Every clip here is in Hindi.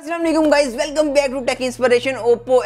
Aslam guys welcome back to tech inspiration Oppo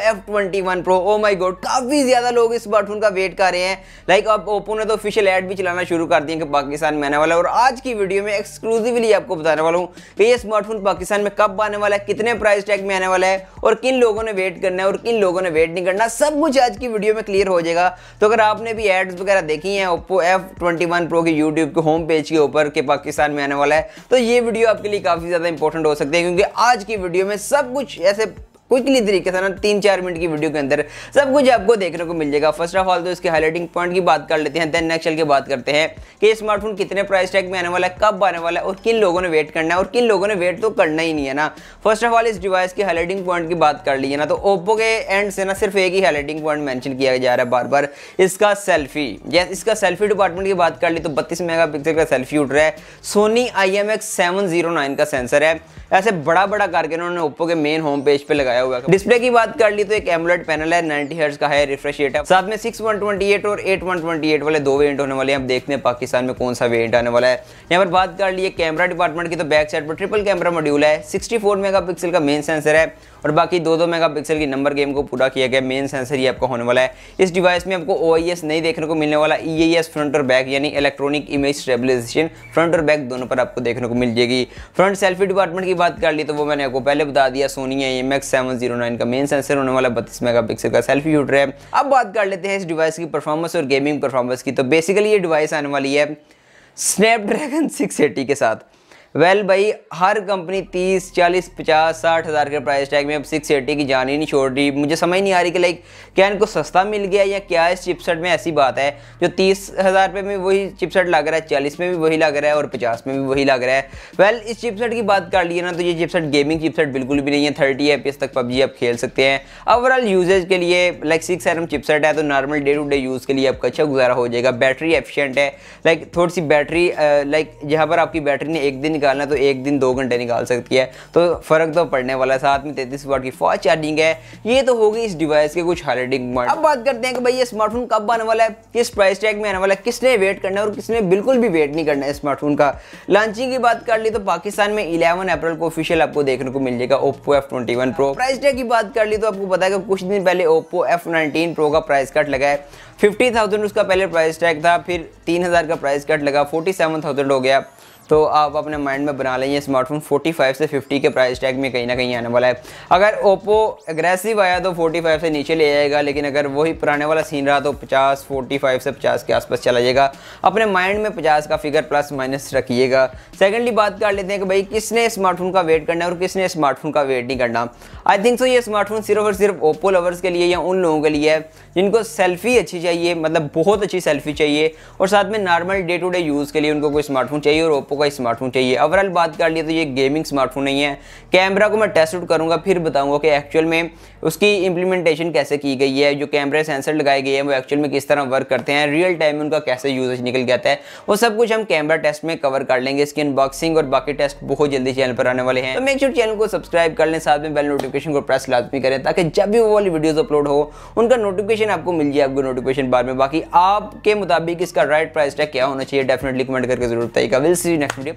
one pro O my god काफ़ी ज़्यादा लोग इस स्मार्टफोन का वेट कर रहे हैं लाइक like, अब ओप्पो ने तो ऑफिशियल ऐड भी चलाना शुरू कर दिया कि पाकिस्तान में आने वाला है और आज की वीडियो में एक्सक्लूसिवली आपको बताने वाला हूँ कि ये स्मार्टफोन पाकिस्तान में कब आने वाला है कितने प्राइस टैग में आने वाला है और किन लोगों ने वेट करना है और किन लोगों ने वेट नहीं करना सब कुछ आज की वीडियो में क्लियर हो जाएगा तो अगर आपने भी एड्स वगैरह देखी हैं Oppo F twenty one pro के यूट्यूब के होम पेज के ऊपर के पाकिस्तान में आने वाला है तो ये वीडियो आपके लिए काफ़ी ज़्यादा इंपॉर्टेंट हो सकती है क्योंकि आज की वीडियो वीडियो में सब कुछ ऐसे क्विकली तरीके से ना तीन चार मिनट की वीडियो के अंदर सब कुछ आपको देखने को मिल जाएगा फर्स्ट ऑफ ऑल तो इसके हाईलाइटिंग पॉइंट की बात कर लेते हैं देन नेक्स्ट चल के बात करते हैं कि ये स्मार्टफोन कितने प्राइस टैग में आने वाला है कब आने वाला है और किन लोगों ने वेट करना है और किन लोगों ने वेट तो करना ही नहीं है ना फर्स्ट ऑफ ऑल इस डिवाइस के हाईलाइटिंग पॉइंट की बात कर ली है ना तो ओप्पो के एंड से ना सिर्फ एक ही हाईलाइटिंग पॉइंट मैंशन किया जा रहा है बार बार इसका सेल्फी जैसे इसका सेल्फी डिपार्टमेंट की बात कर ली तो बत्तीस मेगा का सेल्फी उठ रहा है सोनी आई एम का सेंसर है ऐसे बड़ा बड़ा करके उन्होंने ओप्पो के मेन होम पेज पे लगाया हुआ है डिस्प्ले की बात कर ली तो एक एमलेट पैनल है नाइनटी हर्ट्ज का है रिफ्रेश रेट है साथ में 6128 और एट वाले दो वेंट होने वाले हैं अब देखते हैं पाकिस्तान में कौन सा वेंट आने वाला है यहाँ पर बात कर ली कैमरा डिपार्टमेंट की तो बैक साइड पर ट्रिपल कैमरा मॉड्यूल है सिक्सटी फोर का मेन सेंसर है और बाकी दो दो मेगापिक्सल की नंबर गेम को पूरा किया गया मेन सेंसर ही आपका होने वाला है इस डिवाइस में आपको ओ नहीं देखने को मिलने वाला ई e फ्रंट और बैक यानी इलेक्ट्रॉनिक इमेज स्टेबलाइजेशन फ्रंट और बैक दोनों पर आपको देखने को मिल जाएगी फ्रंट सेल्फी डिपार्टमेंट की बात कर ली तो वो मैंने आपको पहले बता दिया सोनी है M X seven zero nine का मेन सेंसर होने वाला बत्तीस मेगा पिक्सल का सेल्फी शूटर है अब बात कर लेते हैं इस डिवाइस की परफॉर्मेंस और गेमिंग परफॉर्मेंस की तो बेसिकली ये डिवाइस आने वाली है स्नैपड्रैगन सिक्स एटी के साथ वेल well, भाई हर कंपनी तीस चालीस पचास साठ हज़ार के प्राइस टैग में अब सिक्स एटी की जान ही नहीं छोड़ रही मुझे समझ नहीं आ रही कि लाइक क्या इनको सस्ता मिल गया या क्या इस चिपसेट में ऐसी बात है जो तीस हज़ार रुपये में वही चिपसेट लग रहा है चालीस में भी वही लग रहा है और पचास में भी वही लग रहा है वेल well, इस चिपसेट की बात कर लिए ना तो ये चिपसेट गेमिंग चिपसेट बिल्कुल भी नहीं है थर्टी ए तक पबजी आप खेल सकते हैं ओवरऑल यूजेज के लिए लाइक सिक्स एम चिपसेट है तो normal day to day use के लिए आपका अच्छा गुजारा हो जाएगा बैटरी एफिशिएंट है लाइक थोड़ी सी बैटरी लाइक जहाँ पर आपकी बैटरी ने एक दिन निकालना है तो एक दिन दो घंटे निकाल सकती है तो फ़र्क तो पड़ने वाला है साथ में तैतीस वाट की फास्ट चार्जिंग है ये तो होगी इस डिवाइस के कुछ हाईलाइटिंग अब बात करते हैं कि भाई ये स्मार्टफोन कब आने वाला है किस प्राइस टैग में आने वाला है किसने वेट करना है और किसने बिल्कुल भी वेट नहीं करना है स्मार्टफोन का लॉन्चिंग की बात कर ली तो पाकिस्तान में इलेवन अप्रैल को ऑफिशियल आपको देखने को मिल जाएगा Oppo F twenty one pro price tag की बात कर ली तो आपको पता है कि कुछ दिन पहले ओप्पो एफ नाइनटीन प्रो का प्राइस कट लगा है फिफ्टी थाउजेंड उसका पहले प्राइस टैग था फिर तीन हज़ार का प्राइस कट लगा फोर्टी सेवन थाउजेंड हो गया तो आप अपने माइंड में बना लेंगे स्मार्टफोन 45 से 50 के प्राइस टैग में कहीं ना कहीं आने वाला है अगर ओप्पो एग्रेसिव आया तो 45 से नीचे ले जाएगा लेकिन अगर वही पुराने वाला सीन रहा तो 50 45 से 50 के आसपास चला जाएगा अपने माइंड में 50 का फिगर प्लस माइनस रखिएगा सेकेंडली बात कर लेते हैं कि भाई किसने स्मार्टफोन का वेट करना है और किसने स्मार्टफोन का वेट नहीं करना आई थिंक सो ये स्मार्टफोन सिर्फ और सिर्फ ओप्पो लवर्स के लिए या उन लोगों के लिए है जिनको सेल्फी अच्छी चाहिए मतलब बहुत अच्छी सेल्फी चाहिए और साथ में normal day to day use के लिए उनको कोई स्मार्टफोन चाहिए और ओप्पो का स्मार्टफोन चाहिए ओवरऑल बात कर लिए तो ये गेमिंग स्मार्टफोन नहीं है कैमरा को मैं टेस्ट आउट करूँगा फिर बताऊँगा कि एक्चुअल में उसकी इंप्लीमेंटेशन कैसे की गई है जो कैमरा सेंसर लगाए गए हैं वो एक्चुअल में किस तरह वर्क करते हैं रियल टाइम में उनका कैसे यूजेज निकल जाता है वो सब कुछ हम कैमरा टेस्ट में कवर कर लेंगे इसकी अनबॉक्सिंग और बाकी टेस्ट बहुत जल्दी चैनल पर आने वाले हैं तो मेक श्योर चैनल को सब्सक्राइब कर लें साथ में बेल नोटिफिकेशन को प्रेस लाजमी करें ताकि जब भी वो वाली वीडियोज अपलोड हो उनका नोटिफिकेशन आपको मिल जाए आपको नोटिफिकेशन बार में बाकी आपके मुताबिक इसका राइट प्राइस टैग क्या होना चाहिए डेफिनेटली कमेंट करके जरूर बताइएगा will see next không biết